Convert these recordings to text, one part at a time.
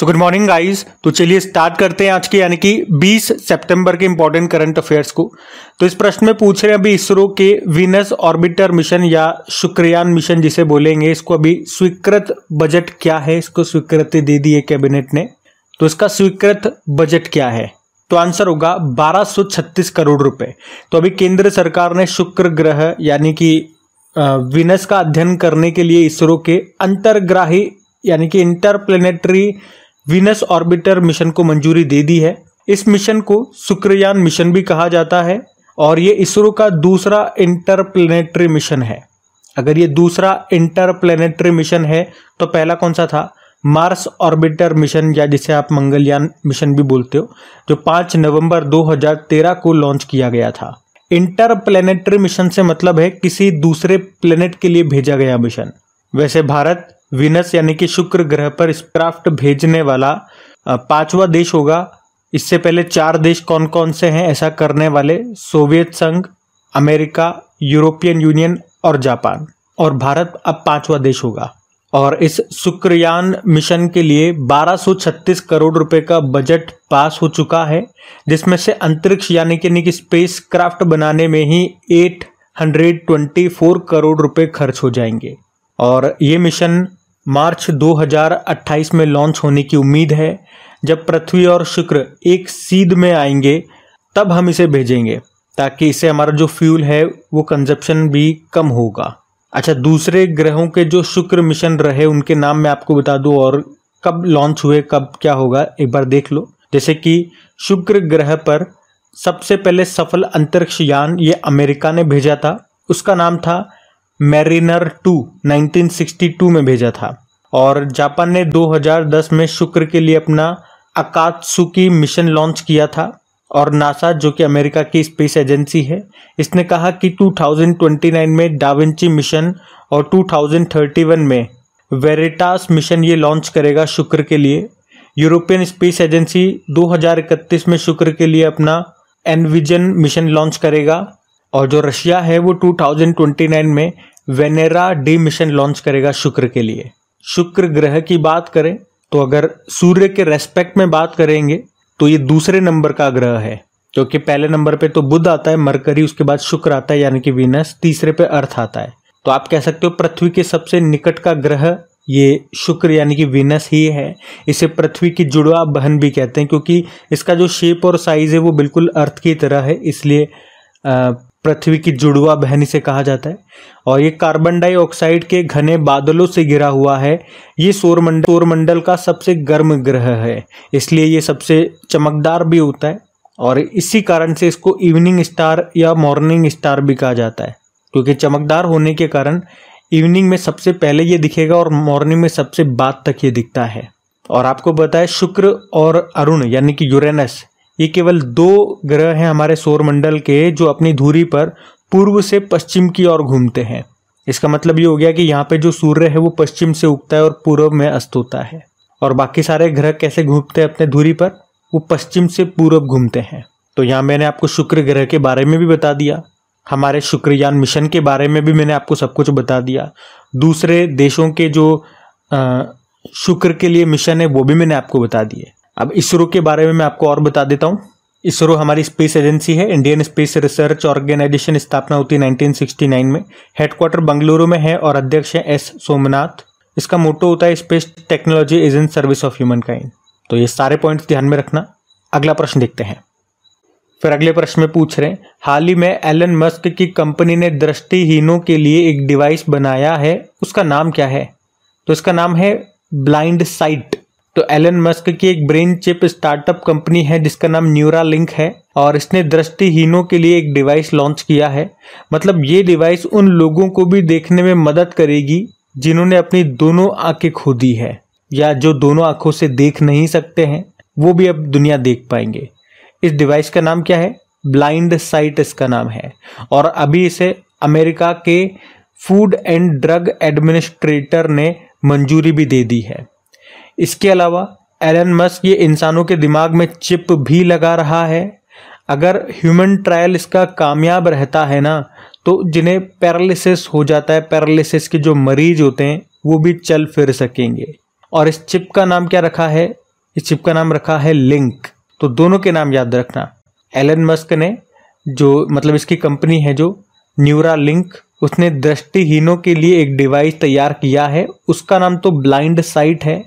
so good morning guys तो चलिए start करते हैं आज के यानी कि 20 सितंबर के इंपॉर्टेंट करंट अफेयर्स को तो इस प्रश्न में पूछ रहे हैं अभी इसरो के विनस ऑर्बिटर मिशन या शुक्रयान मिशन जिसे बोलेंगे इसको अभी स्वीकृत बजट क्या है इसको स्वीकृति दे दी है कैबिनेट ने तो इसका स्वीकृत बजट क्या है तो आंसर होगा बारह करोड़ रुपए तो अभी केंद्र सरकार ने शुक्र ग्रह यानी कि विनस का अध्ययन करने के लिए इसरो के अंतर्ग्राही यानी कि इंटरप्लेनेटरी वीनस ऑर्बिटर मिशन को मंजूरी दे दी है इस मिशन को शुक्रयान मिशन भी कहा जाता है और ये इसरो का दूसरा इंटरप्लेनेटरी मिशन है अगर ये दूसरा इंटरप्लेनेटरी मिशन है तो पहला कौन सा था मार्स ऑर्बिटर मिशन या जिसे आप मंगलयान मिशन भी बोलते हो जो 5 नवंबर 2013 को लॉन्च किया गया था इंटरप्लेनेटरी मिशन से मतलब है किसी दूसरे प्लेनेट के लिए भेजा गया मिशन वैसे भारत विनस यानी कि शुक्र ग्रह पर स्क्राफ्ट भेजने वाला पांचवा देश होगा इससे पहले चार देश कौन कौन से हैं ऐसा करने वाले सोवियत संघ अमेरिका यूरोपियन यूनियन और जापान और भारत अब पांचवा देश होगा और इस शुक्रयान मिशन के लिए 1236 करोड़ रुपए का बजट पास हो चुका है जिसमें से अंतरिक्ष यानी कि स्पेस क्राफ्ट बनाने में ही 824 करोड़ रुपए खर्च हो जाएंगे और ये मिशन मार्च 2028 में लॉन्च होने की उम्मीद है जब पृथ्वी और शुक्र एक सीध में आएंगे तब हम इसे भेजेंगे ताकि इससे हमारा जो फ्यूल है वो कंजप्शन भी कम होगा अच्छा दूसरे ग्रहों के जो शुक्र मिशन रहे उनके नाम मैं आपको बता दूं और कब लॉन्च हुए कब क्या होगा एक बार देख लो जैसे कि शुक्र ग्रह पर सबसे पहले सफल अंतरिक्ष यान ये अमेरिका ने भेजा था उसका नाम था मैरिनर टू 1962 में भेजा था और जापान ने 2010 में शुक्र के लिए अपना अकात्सुकी मिशन लॉन्च किया था और नासा जो कि अमेरिका की स्पेस एजेंसी है इसने कहा कि 2029 में डाविंची मिशन और 2031 में वेरिटास मिशन ये लॉन्च करेगा शुक्र के लिए यूरोपियन स्पेस एजेंसी 2031 में शुक्र के लिए अपना एनविजन मिशन लॉन्च करेगा और जो रशिया है वो 2029 में वेनेरा डी मिशन लॉन्च करेगा शुक्र के लिए शुक्र ग्रह की बात करें तो अगर सूर्य के रेस्पेक्ट में बात करेंगे तो ये दूसरे नंबर का ग्रह है क्योंकि पहले नंबर पे तो बुध आता है मरकरी उसके बाद शुक्र आता है यानी कि वीनस तीसरे पे अर्थ आता है तो आप कह सकते हो पृथ्वी के सबसे निकट का ग्रह ये शुक्र यानी कि वीनस ही है इसे पृथ्वी की जुड़वा बहन भी कहते हैं क्योंकि इसका जो शेप और साइज़ है वो बिल्कुल अर्थ की तरह है इसलिए पृथ्वी की जुड़वा बहन इसे कहा जाता है और ये कार्बन डाइऑक्साइड के घने बादलों से घिरा हुआ है ये सौरमंडल सौरमंडल का सबसे गर्म ग्रह है इसलिए ये सबसे चमकदार भी होता है और इसी कारण से इसको इवनिंग स्टार या मॉर्निंग स्टार भी कहा जाता है क्योंकि चमकदार होने के कारण इवनिंग में सबसे पहले ये दिखेगा और मॉर्निंग में सबसे बाद तक ये दिखता है और आपको बताए शुक्र और अरुण यानी कि यूरेनस ये केवल दो ग्रह हैं हमारे सौर मंडल के जो अपनी धुरी पर पूर्व से पश्चिम की ओर घूमते हैं इसका मतलब ये हो गया कि यहाँ पे जो सूर्य है वो पश्चिम से उगता है और पूर्व में अस्त होता है और बाकी सारे ग्रह कैसे घूमते हैं अपने धुरी पर वो पश्चिम से पूर्व घूमते हैं तो यहाँ मैंने आपको शुक्र ग्रह के बारे में भी बता दिया हमारे शुक्रयान मिशन के बारे में भी मैंने आपको सब कुछ बता दिया दूसरे देशों के जो शुक्र के लिए मिशन है वो भी मैंने आपको बता दिए अब इसरो के बारे में मैं आपको और बता देता हूँ इसरो हमारी स्पेस एजेंसी है इंडियन स्पेस रिसर्च ऑर्गेनाइजेशन स्थापना होती है 1969 में हेडक्वार्टर बंगलुरु में है और अध्यक्ष है एस सोमनाथ इसका मोटो होता है space technology is in service of humankind तो ये सारे पॉइंट्स ध्यान में रखना अगला प्रश्न देखते हैं फिर अगले प्रश्न में पूछ रहे हैं हाल ही में एलन मस्क की कंपनी ने दृष्टिहीनों के लिए एक डिवाइस बनाया है उसका नाम क्या है तो इसका नाम है ब्लाइंड साइट तो एलन मस्क की एक ब्रेन चिप स्टार्टअप कंपनी है जिसका नाम न्यूरा लिंक है और इसने दृष्टिहीनों के लिए एक डिवाइस लॉन्च किया है मतलब ये डिवाइस उन लोगों को भी देखने में मदद करेगी जिन्होंने अपनी दोनों आंखें खो दी है या जो दोनों आंखों से देख नहीं सकते हैं वो भी अब दुनिया देख पाएंगे इस डिवाइस का नाम क्या है ब्लाइंड साइट इसका नाम है और अभी इसे अमेरिका के फूड एंड ड्रग एडमिनिस्ट्रेटर ने मंजूरी भी दे दी है इसके अलावा एलन मस्क ये इंसानों के दिमाग में चिप भी लगा रहा है अगर ह्यूमन ट्रायल इसका कामयाब रहता है ना तो जिन्हें पैरालिसिस हो जाता है पैरालिसिस के जो मरीज होते हैं वो भी चल फिर सकेंगे और इस चिप का नाम क्या रखा है इस चिप का नाम रखा है लिंक तो दोनों के नाम याद रखना एलन मस्क ने जो मतलब इसकी कंपनी है जो न्यूरा लिंक उसने दृष्टिहीनों के लिए एक डिवाइस तैयार किया है उसका नाम तो ब्लाइंड साइट है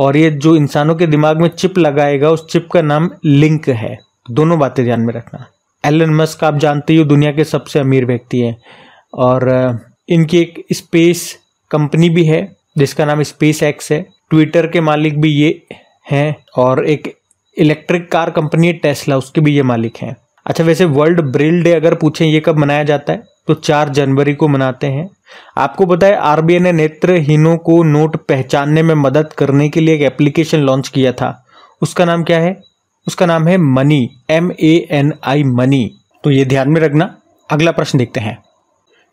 और ये जो इंसानों के दिमाग में चिप लगाएगा उस चिप का नाम लिंक है दोनों बातें ध्यान में रखना एलन मस्क आप जानते हो दुनिया के सबसे अमीर व्यक्ति हैं और इनकी एक स्पेस कंपनी भी है जिसका नाम स्पेस एक्स है ट्विटर के मालिक भी ये हैं और एक इलेक्ट्रिक कार कंपनी है टेस्ला उसके भी ये मालिक हैं अच्छा वैसे वर्ल्ड ब्रेल डे अगर पूछें ये कब मनाया जाता है तो चार जनवरी को मनाते हैं आपको बताए आरबीआई ने नेत्रहीनों को नोट पहचानने में मदद करने के लिए एक एप्लीकेशन लॉन्च किया था उसका नाम क्या है उसका नाम है money M A N I money तो ये ध्यान में रखना अगला प्रश्न देखते हैं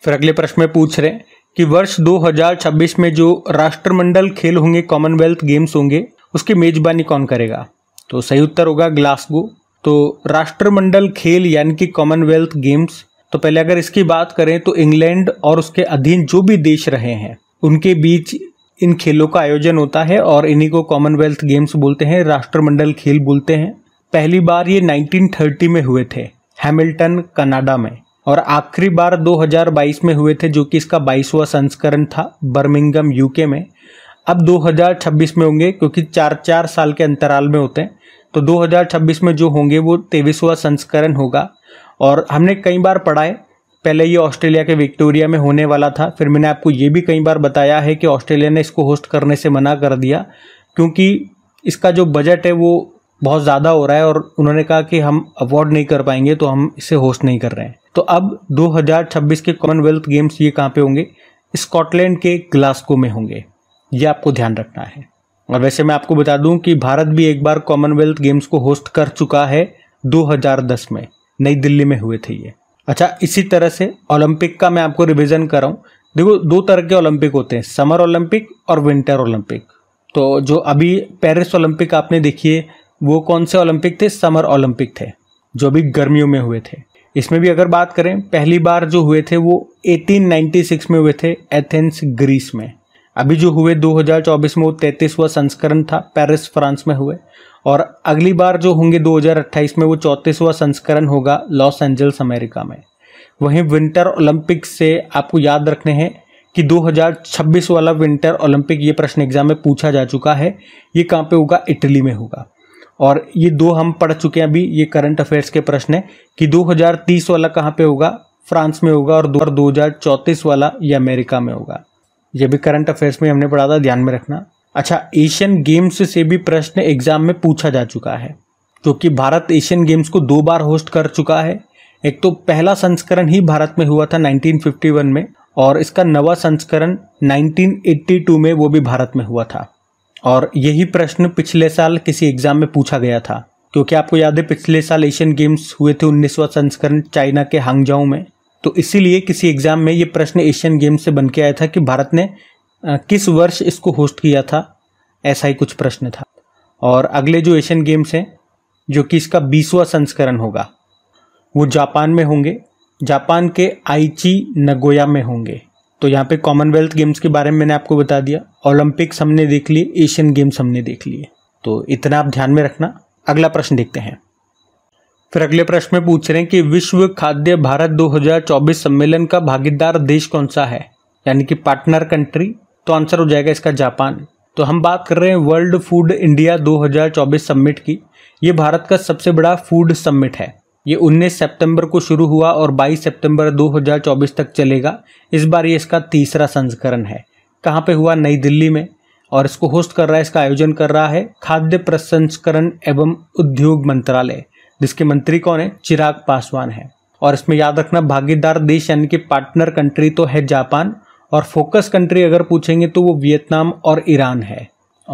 फिर अगले प्रश्न में पूछ रहे कि वर्ष 2026 में जो राष्ट्रमंडल खेल होंगे कॉमनवेल्थ गेम्स होंगे उसकी मेजबानी कौन करेगा तो सही उत्तर होगा ग्लासगो तो राष्ट्रमंडल खेल यानी कि कॉमनवेल्थ गेम्स तो पहले अगर इसकी बात करें तो इंग्लैंड और उसके अधीन जो भी देश रहे हैं उनके बीच इन खेलों का आयोजन होता है और इन्हीं को कॉमनवेल्थ गेम्स बोलते हैं राष्ट्रमंडल खेल बोलते हैं पहली बार ये 1930 में हुए थे हैमिल्टन कनाडा में और आखिरी बार 2022 में हुए थे जो कि इसका बाईसवा संस्करण था बर्मिंगम यूके में अब 2026 में होंगे क्योंकि चार चार साल के अंतराल में होते हैं तो 2026 में जो होंगे वो तेईसवा संस्करण होगा और हमने कई बार पढ़ा है पहले ये ऑस्ट्रेलिया के विक्टोरिया में होने वाला था फिर मैंने आपको ये भी कई बार बताया है कि ऑस्ट्रेलिया ने इसको होस्ट करने से मना कर दिया क्योंकि इसका जो बजट है वो बहुत ज़्यादा हो रहा है और उन्होंने कहा कि हम अवॉर्ड नहीं कर पाएंगे तो हम इसे होस्ट नहीं कर रहे हैं तो अब 2026 के कॉमनवेल्थ गेम्स ये कहाँ पे होंगे स्कॉटलैंड के ग्लास्को में होंगे ये आपको ध्यान रखना है और वैसे मैं आपको बता दूं कि भारत भी एक बार कॉमनवेल्थ गेम्स को होस्ट कर चुका है 2010 में नई दिल्ली में हुए थे ये अच्छा इसी तरह से ओलंपिक का मैं आपको रिविजन कर रहा हूँ देखो दो तरह के ओलंपिक होते हैं समर ओलंपिक और विंटर ओलंपिक तो जो अभी पेरिस ओलंपिक आपने देखिए वो कौन से ओलंपिक थे समर ओलंपिक थे जो अभी गर्मियों में हुए थे इसमें भी अगर बात करें पहली बार जो हुए थे वो 1896 में हुए थे एथेंस ग्रीस में अभी जो हुए 2024 में वो तैतीसवा संस्करण था पेरिस फ्रांस में हुए और अगली बार जो होंगे 2028 में वो चौंतीसवा संस्करण होगा लॉस एंजल्स अमेरिका में वहीं विंटर ओलंपिक से आपको याद रखने हैं कि 2026 वाला विंटर ओलंपिक ये प्रश्न एग्जाम में पूछा जा चुका है ये कहाँ पे होगा इटली में होगा और ये दो हम पढ़ चुके हैं अभी ये करंट अफेयर्स के प्रश्न है कि 2030 वाला कहाँ पे होगा फ्रांस में होगा और दो हजार वाला ये अमेरिका में होगा ये भी करंट अफेयर्स में हमने पढ़ा था ध्यान में रखना अच्छा एशियन गेम्स से भी प्रश्न एग्जाम में पूछा जा चुका है क्योंकि भारत एशियन गेम्स को दो बार होस्ट कर चुका है एक तो पहला संस्करण ही भारत में हुआ था 1951 में और इसका नवा संस्करण 1982 में वो भी भारत में हुआ था और यही प्रश्न पिछले साल किसी एग्जाम में पूछा गया था क्योंकि आपको याद है पिछले साल एशियन गेम्स हुए थे उन्नीसवा संस्करण चाइना के हांगजाऊ में तो इसीलिए किसी एग्जाम में ये प्रश्न एशियन गेम्स से बन के आया था कि भारत ने किस वर्ष इसको होस्ट किया था ऐसा ही कुछ प्रश्न था और अगले जो एशियन गेम्स हैं जो कि इसका बीसवा संस्करण होगा वो जापान में होंगे जापान के आईची नगोया में होंगे तो यहाँ पे कॉमनवेल्थ गेम्स के बारे में मैंने आपको बता दिया ओलंपिक्स हमने देख लिए एशियन गेम्स हमने देख लिए तो इतना आप ध्यान में रखना अगला प्रश्न देखते हैं फिर अगले प्रश्न में पूछ रहे हैं कि विश्व खाद्य भारत 2024 सम्मेलन का भागीदार देश कौन सा है यानी कि पार्टनर कंट्री तो आंसर हो जाएगा इसका जापान तो हम बात कर रहे हैं वर्ल्ड फूड इंडिया 2024 समिट की ये भारत का सबसे बड़ा फूड समिट है ये 19 सितंबर को शुरू हुआ और 22 सितंबर 2024 तक चलेगा इस बार ये इसका तीसरा संस्करण है कहाँ पे हुआ नई दिल्ली में और इसको होस्ट कर रहा है इसका आयोजन कर रहा है खाद्य प्रसंस्करण एवं उद्योग मंत्रालय जिसके मंत्री कौन है चिराग पासवान है और इसमें याद रखना भागीदार देश यानी कि पार्टनर कंट्री तो है जापान और फोकस कंट्री अगर पूछेंगे तो वो वियतनाम और ईरान है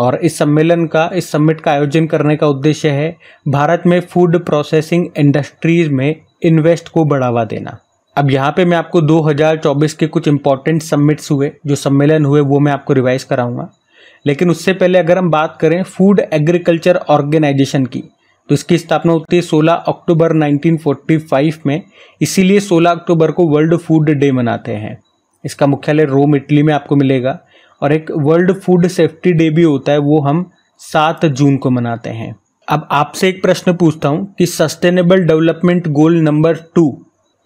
और इस सम्मेलन का इस समिट का आयोजन करने का उद्देश्य है भारत में फूड प्रोसेसिंग इंडस्ट्रीज में इन्वेस्ट को बढ़ावा देना अब यहाँ पे मैं आपको 2024 के कुछ इंपॉर्टेंट समिट्स हुए जो सम्मेलन हुए वो मैं आपको रिवाइज कराऊंगा लेकिन उससे पहले अगर हम बात करें फूड एग्रीकल्चर ऑर्गेनाइजेशन की तो इसकी स्थापना होती है 16 अक्टूबर 1945 में इसीलिए 16 अक्टूबर को वर्ल्ड फूड डे मनाते हैं इसका मुख्यालय रोम इटली में आपको मिलेगा और एक वर्ल्ड फूड सेफ्टी डे भी होता है वो हम सात जून को मनाते हैं अब आपसे एक प्रश्न पूछता हूँ कि sustainable development goal number two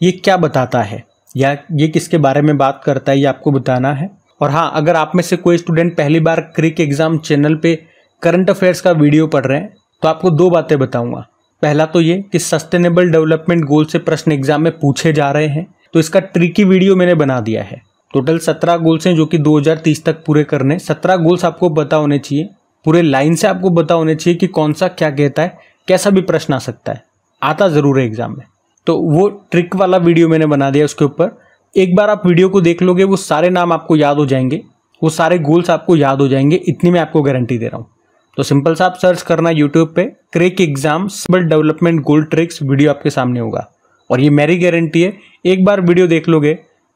ये क्या बताता है या ये किसके बारे में बात करता है ये आपको बताना है और हाँ अगर आप में से कोई स्टूडेंट पहली बार क्रिक एग्ज़ाम चैनल पे करंट अफेयर्स का वीडियो पढ़ रहे हैं तो आपको दो बातें बताऊंगा पहला तो ये कि सस्टेनेबल डेवलपमेंट गोल से प्रश्न एग्जाम में पूछे जा रहे हैं तो इसका ट्रिकी वीडियो मैंने बना दिया है टोटल सत्रह गोल्स हैं जो कि 2030 तक पूरे करने सत्रह गोल्स आपको बता होने चाहिए पूरे लाइन से आपको बता होने चाहिए कि कौन सा क्या कहता है कैसा भी प्रश्न आ सकता है आता ज़रूर है एग्जाम में तो वो ट्रिक वाला वीडियो मैंने बना दिया उसके ऊपर एक बार आप वीडियो को देख लोगे वो सारे नाम आपको याद हो जाएंगे वो सारे गोल्स आपको याद हो जाएंगे इतनी मैं आपको गारंटी दे रहा हूँ तो सिंपल सा आप सर्च करना यूट्यूब पे क्रेक एग्जाम सिबल डेवलपमेंट गोल ट्रिक्स वीडियो आपके सामने होगा और ये मेरी गारंटी है एक बार वीडियो देख लोगे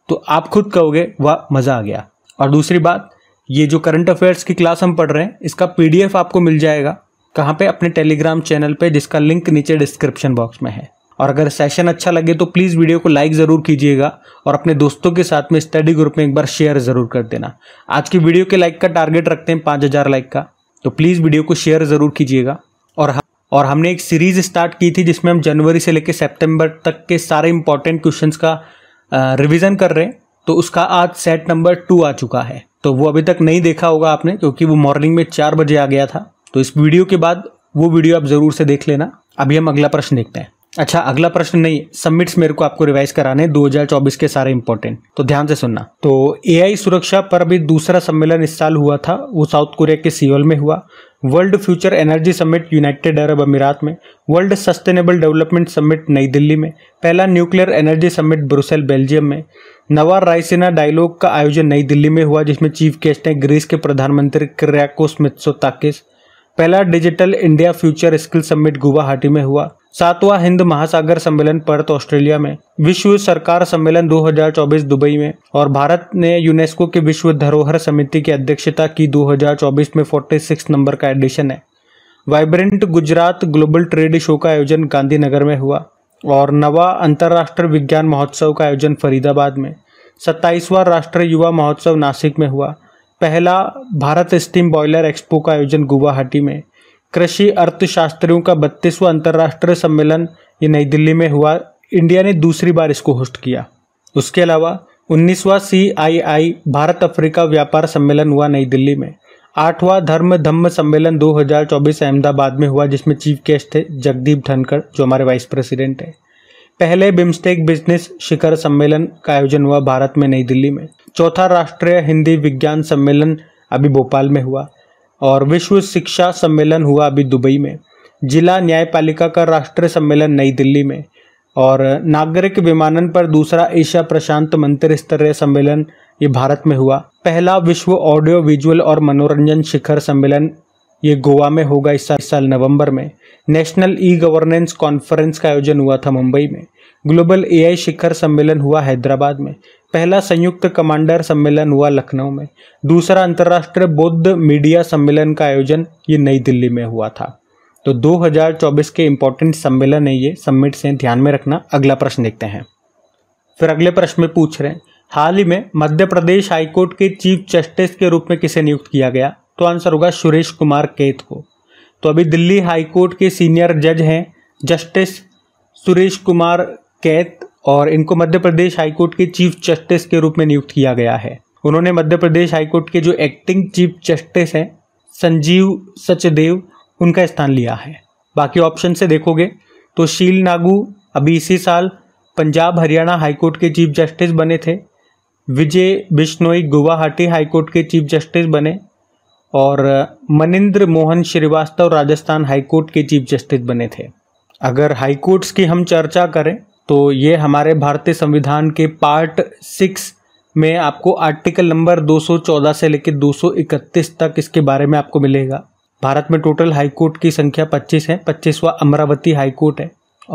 तो आप खुद कहोगे वाह मज़ा आ गया और दूसरी बात ये जो करंट अफेयर्स की क्लास हम पढ़ रहे हैं इसका पीडीएफ आपको मिल जाएगा कहाँ पे अपने टेलीग्राम चैनल पे जिसका लिंक नीचे डिस्क्रिप्शन बॉक्स में है और अगर सेशन अच्छा लगे तो प्लीज़ वीडियो को लाइक ज़रूर कीजिएगा और अपने दोस्तों के साथ में स्टडी ग्रुप में एक बार शेयर ज़रूर कर देना आज की वीडियो के लाइक का टारगेट रखते हैं पाँच हज़ार लाइक का तो प्लीज़ वीडियो को शेयर ज़रूर कीजिएगा और हमने एक सीरीज़ स्टार्ट की थी जिसमें हम जनवरी से लेकर सितंबर तक के सारे इंपॉर्टेंट क्वेश्चंस का रिवीजन कर रहे हैं तो उसका आज सेट नंबर टू आ चुका है तो वो अभी तक नहीं देखा होगा आपने क्योंकि वो मॉर्निंग में चार बजे आ गया था तो इस वीडियो के बाद वो वीडियो आप ज़रूर से देख लेना अभी हम अगला प्रश्न देखते हैं अच्छा अगला प्रश्न नहीं सबमिट्स मेरे को आपको रिवाइज कराने 2024 के सारे इंपॉर्टेंट तो ध्यान से सुनना तो एआई सुरक्षा पर भी दूसरा सम्मेलन इस साल हुआ था वो साउथ कोरिया के सियोल में हुआ World Future Energy Summit United Arab Emirates में वर्ल्ड सस्टेनेबल डेवलपमेंट समिट नई दिल्ली में पहला nuclear energy summit Brussels Belgium में नवा रायसेना डायलॉग का आयोजन नई दिल्ली में हुआ जिसमें चीफ गेस्ट हैं ग्रीस के प्रधानमंत्री क्रैकोस मित्सो पहला digital India future skill summit Guwahati में हुआ सातवां हिंद महासागर सम्मेलन पर्थ ऑस्ट्रेलिया में विश्व सरकार सम्मेलन 2024 दुबई में और भारत ने यूनेस्को की विश्व धरोहर समिति की अध्यक्षता की 2024 में 46 नंबर का एडिशन है vibrant Gujarat global trade show का आयोजन गांधीनगर में हुआ और नवा अंतर्राष्ट्रीय विज्ञान महोत्सव का आयोजन फरीदाबाद में सत्ताईसवां राष्ट्रीय युवा महोत्सव नासिक में हुआ पहला भारत स्टीम बॉयलर एक्सपो का आयोजन गुवाहाटी में कृषि अर्थशास्त्रियों का बत्तीसवां अंतर्राष्ट्रीय सम्मेलन ये नई दिल्ली में हुआ इंडिया ने दूसरी बार इसको होस्ट किया उसके अलावा उन्नीसवां सी आई आई भारत अफ्रीका व्यापार सम्मेलन हुआ नई दिल्ली में आठवां धर्म धम्म सम्मेलन 2024 अहमदाबाद में हुआ जिसमें चीफ गेस्ट थे जगदीप धनखड़ जो हमारे वाइस प्रेसिडेंट हैं पहले बिम्स्टेक बिजनेस शिखर सम्मेलन का आयोजन हुआ भारत में नई दिल्ली में चौथा राष्ट्रीय हिंदी विज्ञान सम्मेलन अभी भोपाल में हुआ और विश्व शिक्षा सम्मेलन हुआ अभी दुबई में जिला न्यायपालिका का राष्ट्रीय सम्मेलन नई दिल्ली में और नागरिक विमानन पर दूसरा एशिया प्रशांत मंत्र स्तरीय सम्मेलन ये भारत में हुआ पहला विश्व ऑडियो विजुअल और मनोरंजन शिखर सम्मेलन ये गोवा में होगा इस साल नवंबर में नेशनल ई गवर्नेंस कॉन्फ्रेंस का आयोजन हुआ था मुंबई में ग्लोबल एआई शिखर सम्मेलन हुआ हैदराबाद में पहला संयुक्त कमांडर सम्मेलन हुआ लखनऊ में दूसरा अंतर्राष्ट्रीय बौद्ध मीडिया सम्मेलन का आयोजन ये नई दिल्ली में हुआ था तो 2024 के इम्पोर्टेंट सम्मेलन है ये सम्मिट से ध्यान में रखना अगला प्रश्न देखते हैं फिर अगले प्रश्न में पूछ रहे हैं हाल ही में मध्य प्रदेश हाईकोर्ट के चीफ जस्टिस के रूप में किसे नियुक्त किया गया तो आंसर होगा सुरेश कुमार केत को तो अभी दिल्ली हाईकोर्ट के सीनियर जज हैं जस्टिस सुरेश कुमार कैत और इनको मध्य प्रदेश हाईकोर्ट के चीफ जस्टिस के रूप में नियुक्त किया गया है उन्होंने मध्य प्रदेश हाईकोर्ट के जो एक्टिंग चीफ जस्टिस हैं संजीव सचदेव उनका स्थान लिया है बाकी ऑप्शन से देखोगे तो शील नागू अभी इसी साल पंजाब हरियाणा हाईकोर्ट के चीफ जस्टिस बने थे विजय बिश्नोई गुवाहाटी हाईकोर्ट के चीफ जस्टिस बने और मनिंद्र मोहन श्रीवास्तव राजस्थान हाईकोर्ट के चीफ जस्टिस बने थे अगर हाईकोर्ट्स की हम चर्चा करें तो ये हमारे भारतीय संविधान के पार्ट सिक्स में आपको आर्टिकल नंबर 214 से लेकर 231 तक इसके बारे में आपको मिलेगा भारत में टोटल हाईकोर्ट की संख्या 25 है पच्चीसवा अमरावती हाईकोर्ट है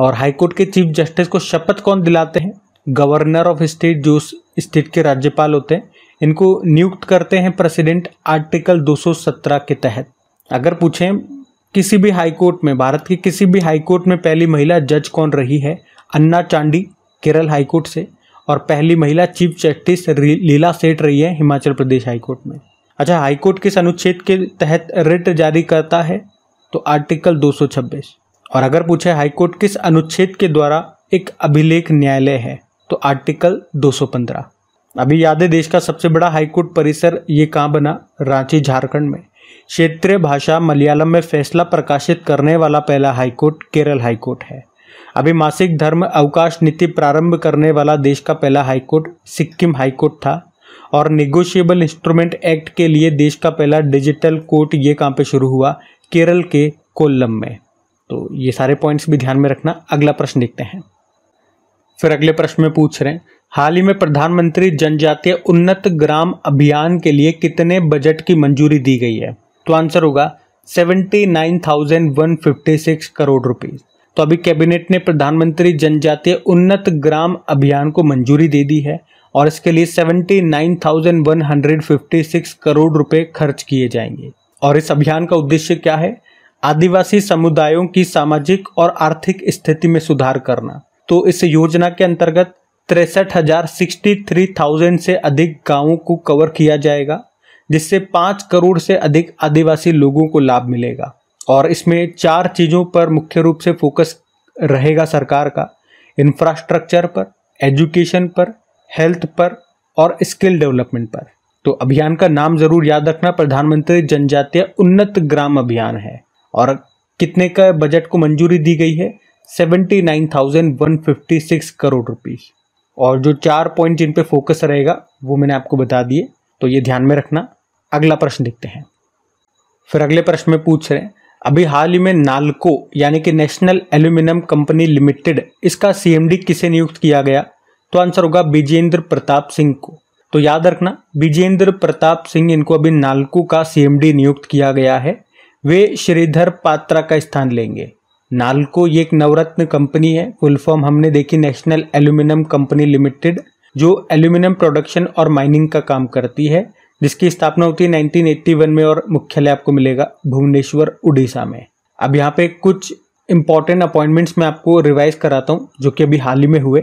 और हाईकोर्ट के चीफ जस्टिस को शपथ कौन दिलाते हैं गवर्नर ऑफ स्टेट जो स्टेट के राज्यपाल होते हैं इनको नियुक्त करते हैं प्रेसिडेंट आर्टिकल 217 के तहत अगर पूछें किसी भी हाईकोर्ट में भारत की किसी भी हाईकोर्ट में पहली महिला जज कौन रही है अन्ना चांडी केरल हाईकोर्ट से और पहली महिला चीफ जस्टिस लीला सेठ रही है हिमाचल प्रदेश हाईकोर्ट में अच्छा हाईकोर्ट किस अनुच्छेद के तहत रिट जारी करता है तो आर्टिकल 226 और अगर पूछे हाईकोर्ट किस अनुच्छेद के द्वारा एक अभिलेख न्यायालय है तो आर्टिकल 215 अभी याद है देश का सबसे बड़ा हाईकोर्ट परिसर ये कहाँ बना रांची झारखंड में क्षेत्रीय भाषा मलयालम में फैसला प्रकाशित करने वाला पहला हाईकोर्ट केरल हाईकोर्ट है अभी मासिक धर्म अवकाश नीति प्रारंभ करने वाला देश का पहला हाईकोर्ट सिक्किम हाईकोर्ट था और निगोशिएबल इंस्ट्रूमेंट एक्ट के लिए देश का पहला डिजिटल कोर्ट ये कहाँ पे शुरू हुआ केरल के कोल्लम में तो ये सारे पॉइंट्स भी ध्यान में रखना अगला प्रश्न देखते हैं फिर अगले प्रश्न में पूछ रहे हैं हाल ही में प्रधानमंत्री जनजातीय उन्नत ग्राम अभियान के लिए कितने बजट की मंजूरी दी गई है तो आंसर होगा सिक्स करोड़ रुपीज तो अभी कैबिनेट ने प्रधानमंत्री जनजातीय उन्नत ग्राम अभियान को मंजूरी दे दी है और इसके लिए 79,156 करोड़ रुपए खर्च किए जाएंगे और इस अभियान का उद्देश्य क्या है आदिवासी समुदायों की सामाजिक और आर्थिक स्थिति में सुधार करना तो इस योजना के अंतर्गत तिरसठ हजार सिक्सटी थ्री थाउजेंड से अधिक गांवों को कवर किया जाएगा जिससे पाँच करोड़ से अधिक आदिवासी लोगों को लाभ मिलेगा और इसमें चार चीज़ों पर मुख्य रूप से फोकस रहेगा सरकार का इंफ्रास्ट्रक्चर पर एजुकेशन पर हेल्थ पर और स्किल डेवलपमेंट पर तो अभियान का नाम जरूर याद रखना प्रधानमंत्री जनजातीय उन्नत ग्राम अभियान है और कितने का बजट को मंजूरी दी गई है seventy nine thousand one fifty six crore rupees और जो चार पॉइंट जिन पे फोकस रहेगा वो मैंने आपको बता दिए तो ये ध्यान में रखना अगला प्रश्न देखते हैं फिर अगले प्रश्न में पूछ रहे हैं अभी हाल ही में नालको यानी कि नेशनल एल्यूमिनियम कंपनी लिमिटेड इसका सीएमडी किसे नियुक्त किया गया तो आंसर होगा बिजेंद्र प्रताप सिंह को तो याद रखना बिजेंद्र प्रताप सिंह इनको अभी नालको का सीएमडी नियुक्त किया गया है वे श्रीधर पात्रा का स्थान लेंगे नालको ये एक नवरत्न कंपनी है फुल फॉर्म हमने देखी नेशनल एल्यूमिनियम कंपनी लिमिटेड जो एल्यूमिनियम प्रोडक्शन और माइनिंग का काम करती है जिसकी स्थापना होती है 1981 में और मुख्यालय आपको मिलेगा भुवनेश्वर उड़ीसा में अब यहाँ पे कुछ इंपॉर्टेंट अपॉइंटमेंट्स मैं आपको रिवाइज कराता हूँ जो कि अभी हाल ही में हुए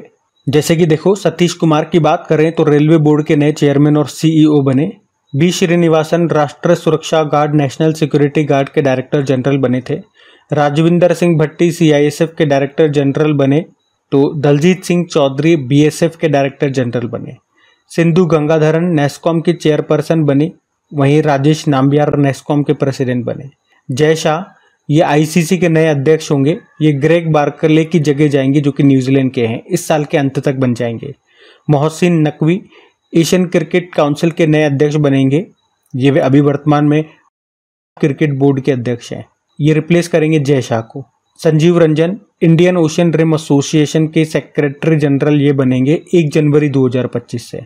जैसे कि देखो सतीश कुमार की बात करें तो रेलवे बोर्ड के नए चेयरमैन और सीईओ e बने बी श्रीनिवासन राष्ट्र सुरक्षा गार्ड नेशनल सिक्योरिटी गार्ड के डायरेक्टर जनरल बने थे राजविंदर सिंह भट्टी सीआईएसएफ के डायरेक्टर जनरल बने तो दलजीत सिंह चौधरी बीएसएफ के डायरेक्टर जनरल बने सिंधु गंगाधरन नेस्कॉम की चेयरपर्सन बनी वहीं राजेश नाम्बियार नेस्कॉम के प्रेसिडेंट बने जय शाह ये आईसीसी के नए अध्यक्ष होंगे ये ग्रेग बार्कले की जगह जाएंगे जो कि न्यूजीलैंड के हैं इस साल के अंत तक बन जाएंगे Mohsin Naqvi Asian cricket council के नए अध्यक्ष बनेंगे ये वे अभी वर्तमान में क्रिकेट बोर्ड के अध्यक्ष हैं ये रिप्लेस करेंगे जय शाह को Sanjeev Ranjan Indian Ocean Rim Association के सेक्रेटरी जनरल ये बनेंगे एक जनवरी 2025 से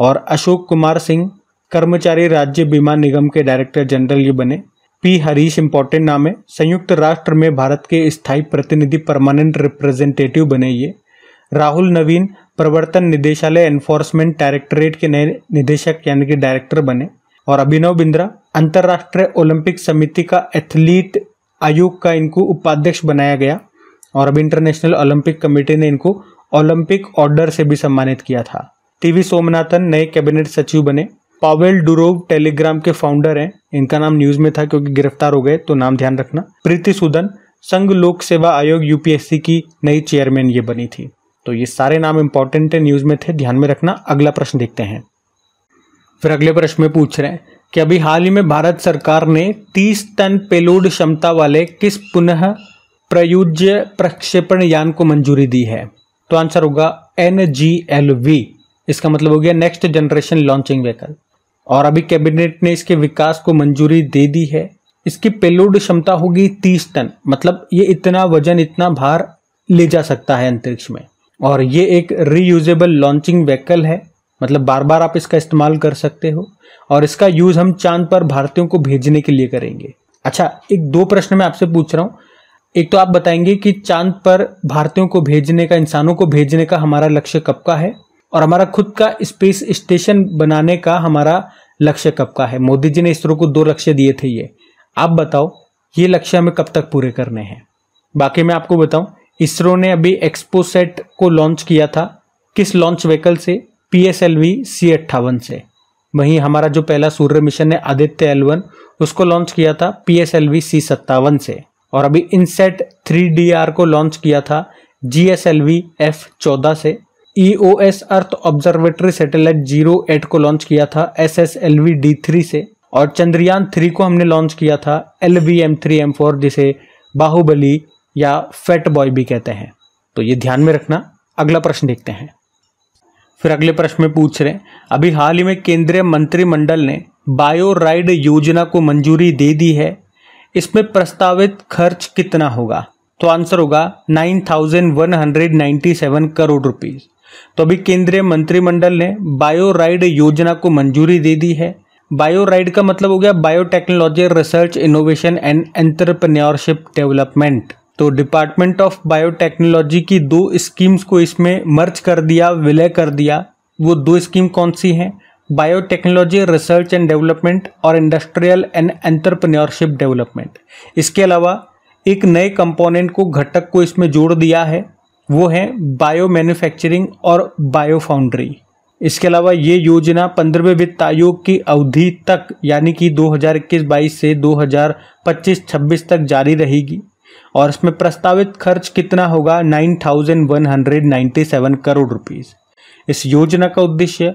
और अशोक कुमार सिंह कर्मचारी राज्य बीमा निगम के डायरेक्टर जनरल ये बने पी हरीश इम्पोर्टेंट नाम है संयुक्त राष्ट्र में भारत के स्थायी प्रतिनिधि परमानेंट रिप्रेजेंटेटिव बने ये राहुल नवीन प्रवर्तन निदेशालय एनफोर्समेंट डायरेक्टरेट के नए निदेशक यानी कि डायरेक्टर बने और अभिनव बिंद्रा अंतर्राष्ट्रीय ओलंपिक समिति का एथलीट आयोग का इनको उपाध्यक्ष बनाया गया और अब इंटरनेशनल ओलंपिक कमेटी ने इनको ओलंपिक ऑर्डर से भी सम्मानित किया था टीवी सोमनाथन नए कैबिनेट सचिव बने पावेल डुरोव टेलीग्राम के फाउंडर हैं इनका नाम न्यूज में था क्योंकि गिरफ्तार हो गए तो नाम ध्यान रखना प्रीति सुदन संघ लोक सेवा आयोग यूपीएससी की नई चेयरमैन ये बनी थी तो ये सारे नाम इंपॉर्टेंट है न्यूज में थे ध्यान में रखना अगला प्रश्न देखते हैं फिर अगले प्रश्न में पूछ रहे हैं कि अभी हाल ही में भारत सरकार ने 30 टन पेलोड क्षमता वाले किस पुनः प्रयुज्य प्रक्षेपण यान को मंजूरी दी है तो आंसर होगा एन जी एल वी इसका मतलब हो गया नेक्स्ट जनरेशन लॉन्चिंग व्हीकल और अभी कैबिनेट ने इसके विकास को मंजूरी दे दी है इसकी पेलोड क्षमता होगी तीस टन मतलब ये इतना वजन इतना भार ले जा सकता है अंतरिक्ष में और ये एक रीयूजेबल लॉन्चिंग व्हीकल है मतलब बार बार आप इसका इस्तेमाल कर सकते हो और इसका यूज हम चांद पर भारतीयों को भेजने के लिए करेंगे अच्छा एक दो प्रश्न मैं आपसे पूछ रहा हूँ एक तो आप बताएंगे कि चांद पर भारतीयों को भेजने का इंसानों को भेजने का हमारा लक्ष्य कब का है और हमारा खुद का स्पेस स्टेशन बनाने का हमारा लक्ष्य कब का है मोदी जी ने इसरो को दो लक्ष्य दिए थे ये आप बताओ ये लक्ष्य हमें कब तक पूरे करने हैं बाकी मैं आपको बताऊं इसरो ने अभी एक्सपो सेट को लॉन्च किया था किस लॉन्च व्हीकल से P S L V C अट्ठावन से वहीं हमारा जो पहला सूर्य मिशन है आदित्य एलवन उसको लॉन्च किया था P S L V C सत्तावन से और अभी इनसेट थ्री डी आर को लॉन्च किया था G S L V F चौदह से EOS earth observatory satellite zero eight को लॉन्च किया था S S L V D three से और चंद्रयान थ्री को हमने लॉन्च किया था L V M three M four जिसे बाहुबली या फैट बॉय भी कहते हैं तो ये ध्यान में रखना अगला प्रश्न देखते हैं फिर अगले प्रश्न में पूछ रहे हैं अभी हाल ही में केंद्रीय मंत्रिमंडल ने बायो राइड योजना को मंजूरी दे दी है इसमें प्रस्तावित खर्च कितना होगा तो आंसर होगा nine thousand one hundred ninety seven crore rupees तो अभी केंद्रीय मंत्रिमंडल ने बायो राइड योजना को मंजूरी दे दी है बायो राइड का मतलब हो गया biotechnology research innovation and entrepreneurship development तो डिपार्टमेंट ऑफ बायोटेक्नोलॉजी की दो स्कीम्स को इसमें मर्ज कर दिया विलय कर दिया वो दो स्कीम कौन सी हैं बायोटेक्नोलॉजी रिसर्च एंड डेवलपमेंट और इंडस्ट्रियल एंड एंटरप्रेन्योरशिप डेवलपमेंट इसके अलावा एक नए कंपोनेंट को घटक को इसमें जोड़ दिया है वो है बायो मैन्युफैक्चरिंग और बायो फाउंड्री इसके अलावा ये योजना पंद्रहवें वित्त आयोग की अवधि तक यानी कि 2021-22 से 2025-26 तक जारी रहेगी और इसमें प्रस्तावित खर्च कितना होगा 9,197 करोड़ रुपीस इस योजना का उद्देश्य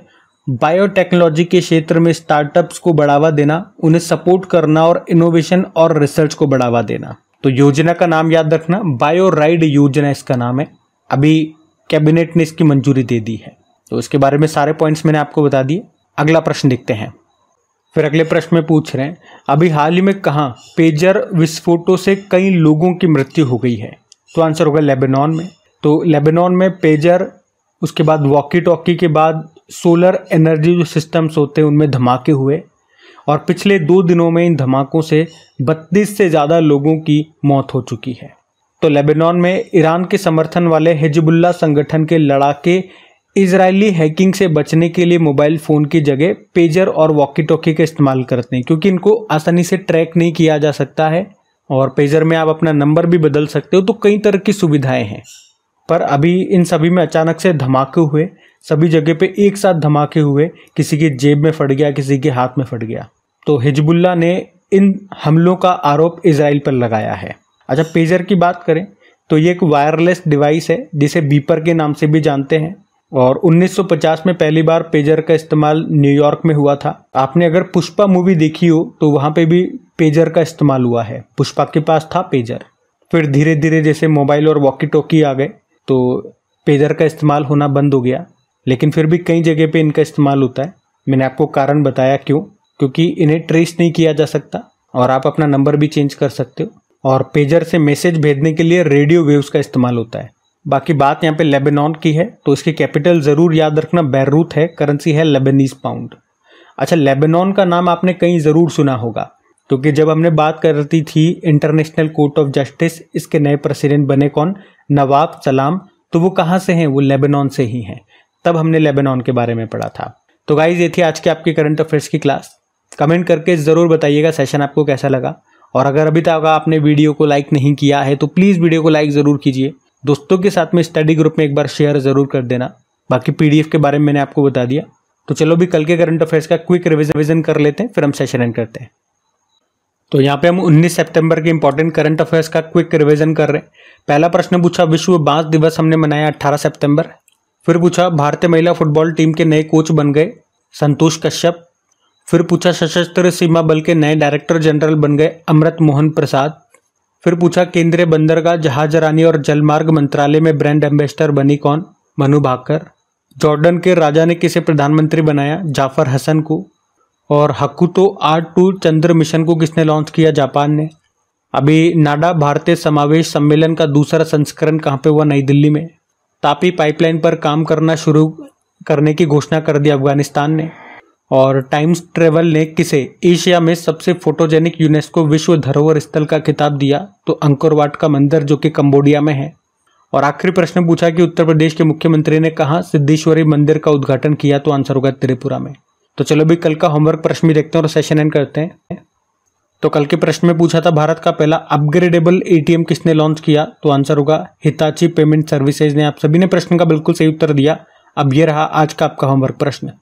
बायोटेक्नोलॉजी के क्षेत्र में स्टार्टअप्स को बढ़ावा देना उन्हें सपोर्ट करना और इनोवेशन और रिसर्च को बढ़ावा देना तो योजना का नाम याद रखना बायो राइड योजना इसका नाम है अभी कैबिनेट ने इसकी मंजूरी दे दी है तो इसके बारे में सारे पॉइंट्स मैंने आपको बता दिए अगला प्रश्न देखते हैं फिर अगले प्रश्न में पूछ रहे हैं अभी हाल ही में कहाँ पेजर विस्फोटों से कई लोगों की मृत्यु हो गई है तो आंसर होगा लेबेनॉन में तो लेबेनॉन में पेजर उसके बाद वॉकी टॉकी के बाद सोलर एनर्जी जो सिस्टम्स होते हैं उनमें धमाके हुए और पिछले दो दिनों में इन धमाकों से 32 से ज़्यादा लोगों की मौत हो चुकी है तो लेबनान में ईरान के समर्थन वाले हिजबुल्ला संगठन के लड़ाके इजरायली हैकिंग से बचने के लिए मोबाइल फ़ोन की जगह पेजर और वॉकी टॉकी का इस्तेमाल करते हैं क्योंकि इनको आसानी से ट्रैक नहीं किया जा सकता है और पेजर में आप अपना नंबर भी बदल सकते हो तो कई तरह की सुविधाएं हैं पर अभी इन सभी में अचानक से धमाके हुए सभी जगह पे एक साथ धमाके हुए किसी के जेब में फट गया किसी के हाथ में फट गया तो हिजबुल्ला ने इन हमलों का आरोप इसराइल पर लगाया है अच्छा पेजर की बात करें तो ये एक वायरलेस डिवाइस है जिसे बीपर के नाम से भी जानते हैं और 1950 में पहली बार पेजर का इस्तेमाल न्यूयॉर्क में हुआ था आपने अगर पुष्पा मूवी देखी हो तो वहाँ पे भी पेजर का इस्तेमाल हुआ है पुष्पा के पास था पेजर फिर धीरे धीरे जैसे मोबाइल और वॉकी टॉकी आ गए तो पेजर का इस्तेमाल होना बंद हो गया लेकिन फिर भी कई जगह पे इनका इस्तेमाल होता है मैंने आपको कारण बताया क्यों क्योंकि इन्हें ट्रेस नहीं किया जा सकता और आप अपना नंबर भी चेंज कर सकते हो और पेजर से मैसेज भेजने के लिए रेडियो वेव्स का इस्तेमाल होता है बाकी बात यहाँ पे लेबेनॉन की है तो इसकी कैपिटल ज़रूर याद रखना बैरूत है करेंसी है लेबनीज पाउंड अच्छा लेबेनॉन का नाम आपने कहीं ज़रूर सुना होगा क्योंकि जब हमने बात करती थी इंटरनेशनल कोर्ट ऑफ जस्टिस इसके नए प्रेसिडेंट बने कौन नवाब सलाम तो वो कहाँ से हैं वो लेबेनॉन से ही हैं तब हमने लेबेनॉन के बारे में पढ़ा था तो गाइज ये थी आज की आपकी करंट अफेयर्स की क्लास कमेंट करके ज़रूर बताइएगा सेशन आपको कैसा लगा और अगर अभी तक आपने वीडियो को लाइक नहीं किया है तो प्लीज़ वीडियो को लाइक ज़रूर कीजिए दोस्तों के साथ में स्टडी ग्रुप में एक बार शेयर ज़रूर कर देना बाकी पीडीएफ के बारे में मैंने आपको बता दिया तो चलो भी कल के करंट अफेयर्स का क्विक रिविजन कर लेते हैं फिर हम सेशन एंड करते हैं तो यहाँ पे हम 19 सितंबर के इंपॉर्टेंट करंट अफेयर्स का क्विक रिवीजन कर रहे हैं पहला प्रश्न पूछा विश्व बांस दिवस हमने मनाया 18 सितंबर फिर पूछा भारतीय महिला फुटबॉल टीम के नए कोच बन गए संतोष कश्यप फिर पूछा सशस्त्र सीमा बल के नए डायरेक्टर जनरल बन गए अमृत मोहन प्रसाद फिर पूछा केंद्रीय बंदरगाह जहाजरानी और जलमार्ग मंत्रालय में ब्रांड एम्बेसडर बनी कौन मनु भाकर जॉर्डन के राजा ने किसे प्रधानमंत्री बनाया जाफर हसन को और हकुतो आर टू चंद्र मिशन को किसने लॉन्च किया जापान ने अभी नाडा भारतीय समावेश सम्मेलन का दूसरा संस्करण कहाँ पे हुआ नई दिल्ली में तापी पाइपलाइन पर काम करना शुरू करने की घोषणा कर दी अफगानिस्तान ने और टाइम्स ट्रेवल ने किसे एशिया में सबसे फोटोजेनिक यूनेस्को विश्व धरोहर स्थल का खिताब दिया तो अंकुरवाट का मंदिर जो कि कंबोडिया में है और आखिरी प्रश्न पूछा कि उत्तर प्रदेश के मुख्यमंत्री ने कहा सिद्धेश्वरी मंदिर का उद्घाटन किया तो आंसर होगा त्रिपुरा में तो चलो भी कल का होमवर्क प्रश्न भी देखते हैं और सेशन एंड करते हैं तो कल के प्रश्न में पूछा था भारत का पहला अपग्रेडेबल एटीएम किसने लॉन्च किया तो आंसर होगा हिताची पेमेंट सर्विसेज ने आप सभी ने प्रश्न का बिल्कुल सही उत्तर दिया अब यह रहा आज का आपका होमवर्क प्रश्न